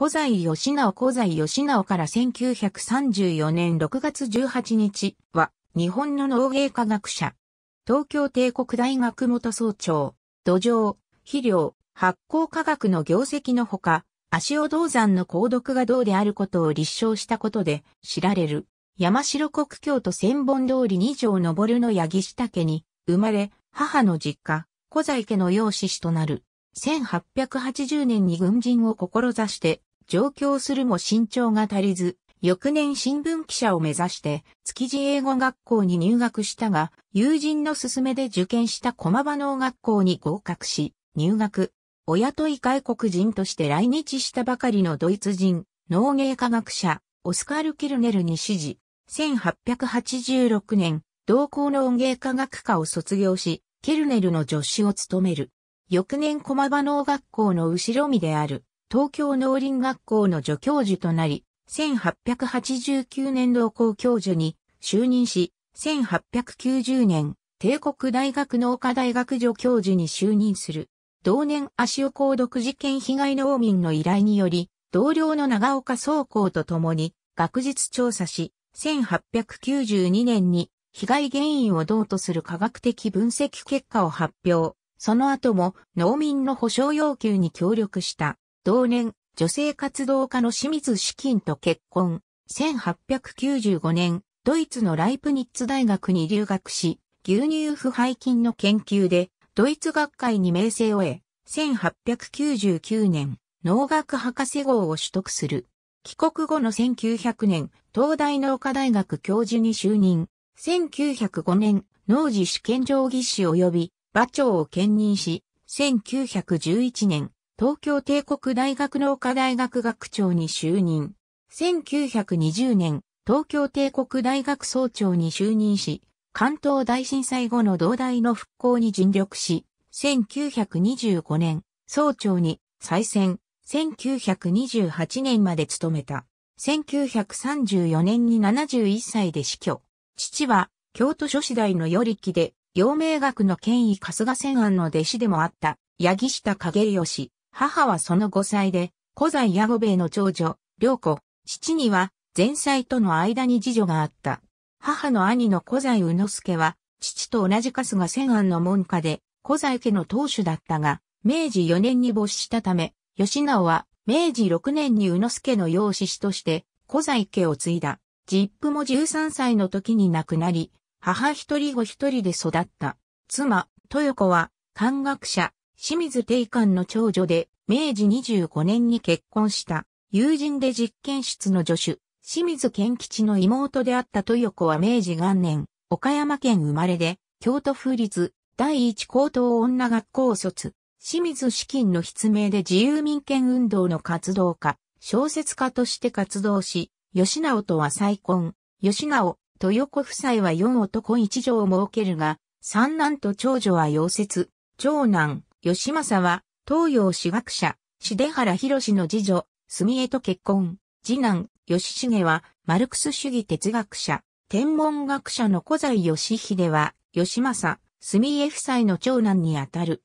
古材義直古材義直から1934年6月18日は日本の農芸科学者。東京帝国大学元総長、土壌、肥料、発酵科学の業績のほか、足尾銅山の鉱毒が銅であることを立証したことで知られる。山城国境と千本通り二条上るの八木下家に生まれ、母の実家、古材家の養子子となる。1880年に軍人を志して、上京するも身長が足りず、翌年新聞記者を目指して築地英語学校に入学したが、友人の勧めで受験した駒場農学校に合格し、入学。親とい外国人として来日したばかりのドイツ人、農芸科学者、オスカール・キルネルに指示。1886年、同校農芸科学科を卒業し、ケルネルの助手を務める。翌年駒場農学校の後ろ身である、東京農林学校の助教授となり、1889年同校教授に就任し、1890年、帝国大学農科大学助教授に就任する。同年足尾鉱毒事件被害農民の依頼により、同僚の長岡総校と共に学術調査し、1892年に被害原因をどうとする科学的分析結果を発表。その後も農民の保障要求に協力した。同年、女性活動家の清水資金と結婚。1895年、ドイツのライプニッツ大学に留学し、牛乳腐敗菌の研究で、ドイツ学会に名声を得、1899年、農学博士号を取得する。帰国後の1900年、東大農科大学教授に就任。1905年、農事試験場技師及び馬長を兼任し、1911年、東京帝国大学農科大学学長に就任。1920年、東京帝国大学総長に就任し、関東大震災後の同大の復興に尽力し、1925年、総長に再選、1928年まで務めた。1934年に71歳で死去。父は、京都諸子大の与力で、陽明学の権威春日千安の弟子でもあった、八木下影義、母はその5歳で、古在ヤゴベイの長女、良子、父には、前妻との間に次女があった。母の兄の古在宇之助は、父と同じ春日千安の門下で、古在家の当主だったが、明治4年に没したため、吉直は、明治6年に宇之助の養子子として、古在家を継いだ。実父も13歳の時に亡くなり、母一人子一人で育った。妻、豊子は、漢学者、清水定官の長女で、明治25年に結婚した、友人で実験室の助手、清水健吉の妹であった豊子は明治元年、岡山県生まれで、京都府立第一高等女学校卒、清水資金の筆名で自由民権運動の活動家、小説家として活動し、吉直とは再婚、吉直、豊子夫妻は四男一女を設けるが、三男と長女は溶接、長男、義政は、東洋史学者、志出原博の次女、住江と結婚。次男、義重は、マルクス主義哲学者、天文学者の古在義秀は、義政、住江夫妻の長男にあたる。